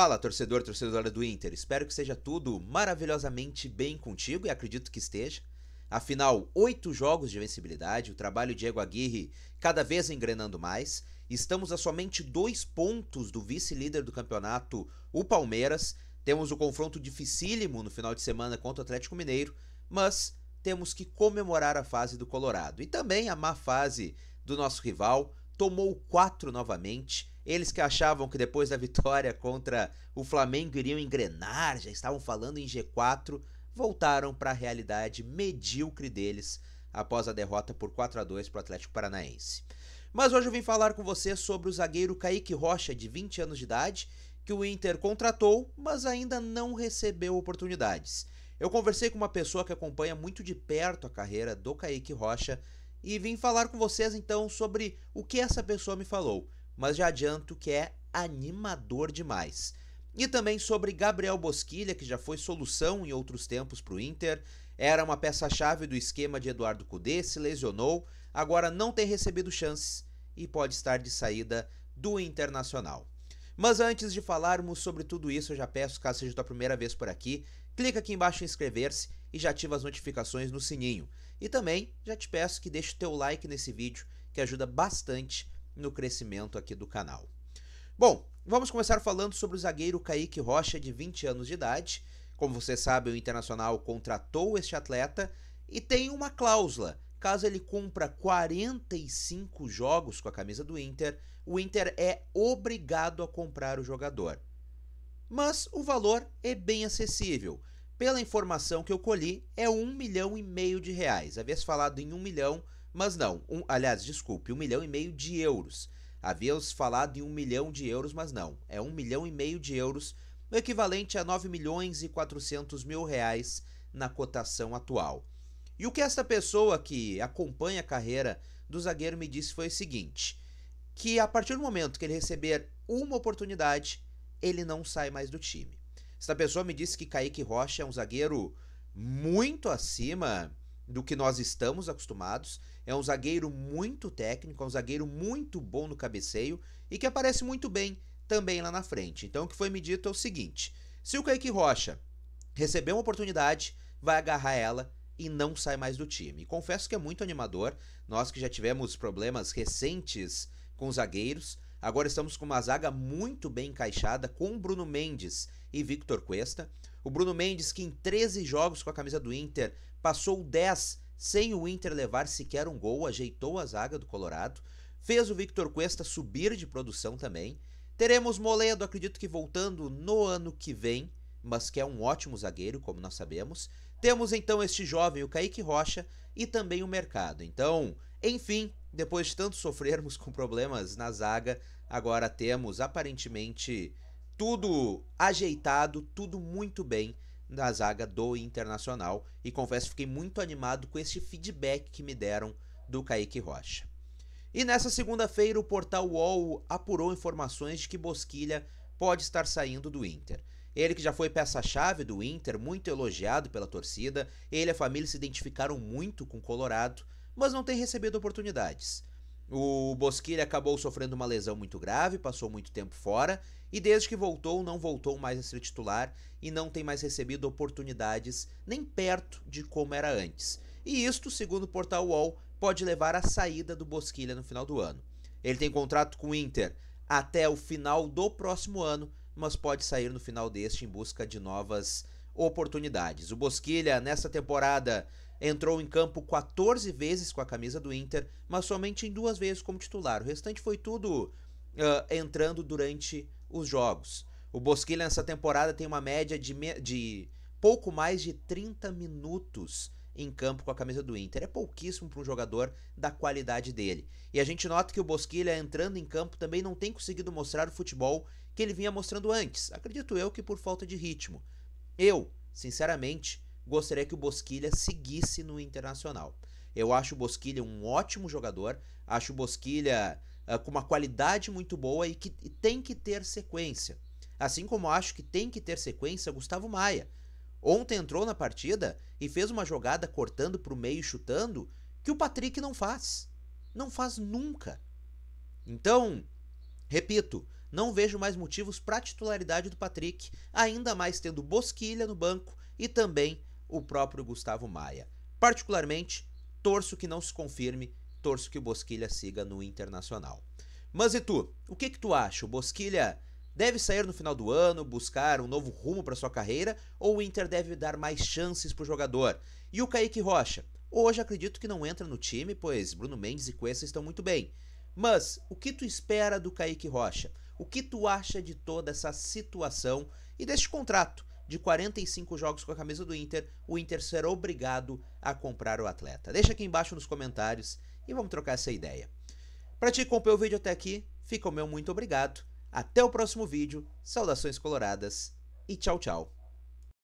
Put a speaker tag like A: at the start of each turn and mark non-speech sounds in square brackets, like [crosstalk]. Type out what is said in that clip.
A: Fala, torcedor, torcedora do Inter. Espero que seja tudo maravilhosamente bem contigo e acredito que esteja. Afinal, oito jogos de vencibilidade, o trabalho de Diego Aguirre cada vez engrenando mais. Estamos a somente dois pontos do vice-líder do campeonato, o Palmeiras. Temos o confronto dificílimo no final de semana contra o Atlético Mineiro, mas temos que comemorar a fase do Colorado. E também a má fase do nosso rival, tomou quatro novamente eles que achavam que depois da vitória contra o Flamengo iriam engrenar, já estavam falando em G4, voltaram para a realidade medíocre deles após a derrota por 4 a 2 para o Atlético Paranaense. Mas hoje eu vim falar com você sobre o zagueiro Kaique Rocha, de 20 anos de idade, que o Inter contratou, mas ainda não recebeu oportunidades. Eu conversei com uma pessoa que acompanha muito de perto a carreira do Kaique Rocha e vim falar com vocês então sobre o que essa pessoa me falou mas já adianto que é animador demais. E também sobre Gabriel Bosquilha, que já foi solução em outros tempos para o Inter, era uma peça-chave do esquema de Eduardo Cudê, se lesionou, agora não tem recebido chances e pode estar de saída do Internacional. Mas antes de falarmos sobre tudo isso, eu já peço, caso seja a tua primeira vez por aqui, clica aqui embaixo em inscrever-se e já ativa as notificações no sininho. E também já te peço que deixe o teu like nesse vídeo, que ajuda bastante no crescimento aqui do canal. Bom, vamos começar falando sobre o zagueiro Kaique Rocha, de 20 anos de idade. Como você sabe, o Internacional contratou este atleta e tem uma cláusula. Caso ele cumpra 45 jogos com a camisa do Inter, o Inter é obrigado a comprar o jogador. Mas o valor é bem acessível. Pela informação que eu colhi, é um milhão e meio de reais. Havia se falado em um milhão, mas não, um, aliás, desculpe, um milhão e meio de euros. havíamos falado em um milhão de euros, mas não. É um milhão e meio de euros, o equivalente a 9 milhões e 400 mil reais na cotação atual. E o que esta pessoa que acompanha a carreira do zagueiro me disse foi o seguinte: que a partir do momento que ele receber uma oportunidade, ele não sai mais do time. Esta pessoa me disse que Kaique Rocha é um zagueiro muito acima do que nós estamos acostumados. É um zagueiro muito técnico, é um zagueiro muito bom no cabeceio e que aparece muito bem também lá na frente. Então o que foi me dito é o seguinte: se o Kaique Rocha receber uma oportunidade, vai agarrar ela e não sai mais do time. Confesso que é muito animador. Nós que já tivemos problemas recentes com zagueiros, agora estamos com uma zaga muito bem encaixada com Bruno Mendes e Victor Cuesta. O Bruno Mendes, que em 13 jogos com a camisa do Inter, passou 10 sem o Inter levar sequer um gol, ajeitou a zaga do Colorado, fez o Victor Cuesta subir de produção também. Teremos Moledo, acredito que voltando no ano que vem, mas que é um ótimo zagueiro, como nós sabemos. Temos então este jovem, o Kaique Rocha, e também o mercado. Então, enfim, depois de tanto [laughs] sofrermos com problemas na zaga, agora temos aparentemente tudo ajeitado, tudo muito bem na zaga do Internacional. E confesso, fiquei muito animado com esse feedback que me deram do Kaique Rocha. E nessa segunda-feira, o portal UOL apurou informações de que Bosquilha pode estar saindo do Inter. Ele que já foi peça-chave do Inter, muito elogiado pela torcida, ele e a família se identificaram muito com o Colorado, mas não tem recebido oportunidades. O Bosquilha acabou sofrendo uma lesão muito grave, passou muito tempo fora e desde que voltou não voltou mais a ser titular e não tem mais recebido oportunidades nem perto de como era antes. E isto, segundo o portal UOL, pode levar à saída do Bosquilha no final do ano. Ele tem contrato com o Inter até o final do próximo ano, mas pode sair no final deste em busca de novas oportunidades. O Bosquilha, nessa temporada, Entrou em campo 14 vezes com a camisa do Inter, mas somente em duas vezes como titular. O restante foi tudo uh, entrando durante os jogos. O Bosquilha nessa temporada tem uma média de, de pouco mais de 30 minutos em campo com a camisa do Inter. É pouquíssimo para um jogador da qualidade dele. E a gente nota que o Bosquilha entrando em campo também não tem conseguido mostrar o futebol que ele vinha mostrando antes. Acredito eu que por falta de ritmo. Eu, sinceramente, gostaria que o Bosquilha seguisse no Internacional. Eu acho o Bosquilha um ótimo jogador, acho o Bosquilha uh, com uma qualidade muito boa e que e tem que ter sequência. Assim como acho que tem que ter sequência Gustavo Maia. Ontem entrou na partida e fez uma jogada cortando para o meio e chutando que o Patrick não faz. Não faz nunca. Então, repito, não vejo mais motivos para titularidade do Patrick, ainda mais tendo Bosquilha no banco e também o próprio Gustavo Maia. Particularmente, torço que não se confirme, torço que o Bosquilha siga no Internacional. Mas e tu? O que que tu acha? O Bosquilha deve sair no final do ano, buscar um novo rumo para sua carreira ou o Inter deve dar mais chances para o jogador? E o Kaique Rocha? Hoje acredito que não entra no time, pois Bruno Mendes e Cuesta estão muito bem. Mas o que tu espera do Kaique Rocha? O que tu acha de toda essa situação e deste contrato de 45 jogos com a camisa do Inter, o Inter será obrigado a comprar o atleta. Deixa aqui embaixo nos comentários e vamos trocar essa ideia. Para te acompanhar o vídeo até aqui, fica o meu muito obrigado. Até o próximo vídeo, saudações coloradas e tchau, tchau.